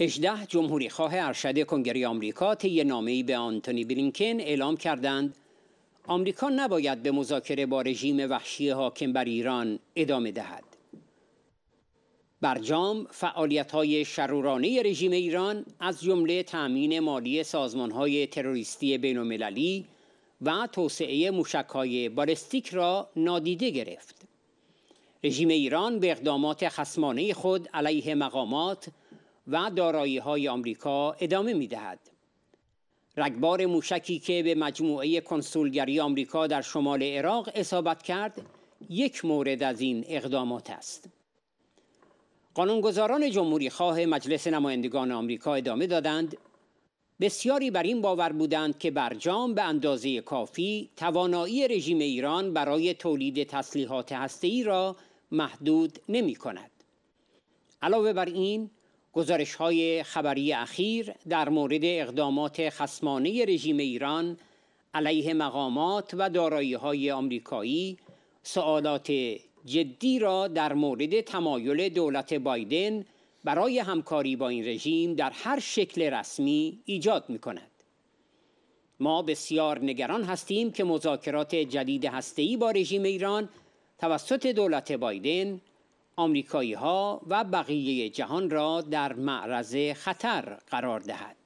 18 جمهوری خواه ارشد کنگره آمریکا طی نامه‌ای به آنتونی بلینکن اعلام کردند آمریکا نباید به مذاکره با رژیم وحشی حاکم بر ایران ادامه دهد. برجام های شرورانه رژیم ایران از جمله تأمین مالی سازمان های تروریستی بین‌المللی و توسعه های بالستیک را نادیده گرفت. رژیم ایران به اقدامات خسمانه خود علیه مقامات و دارایی های آمریکا ادامه می رگبار موشکی که به مجموعه کنسولگری آمریکا در شمال عراق اصابت کرد یک مورد از این اقدامات است. قانونگذاران جمهوری خواه مجلس نمایندگان آمریکا ادامه دادند بسیاری بر این باور بودند که برجام به اندازه کافی توانایی رژیم ایران برای تولید تسلیحات هسته‌ای را محدود نمی علاوه بر این گزارش های خبری اخیر در مورد اقدامات خسمانه رژیم ایران علیه مقامات و دارایی های آمریکایی سوالات جدی را در مورد تمایل دولت بایدن برای همکاری با این رژیم در هر شکل رسمی ایجاد می کند. ما بسیار نگران هستیم که مذاکرات جدید هسته‌ای با رژیم ایران توسط دولت بایدن آمریکایی ها و بقیه جهان را در معرض خطر قرار دهد.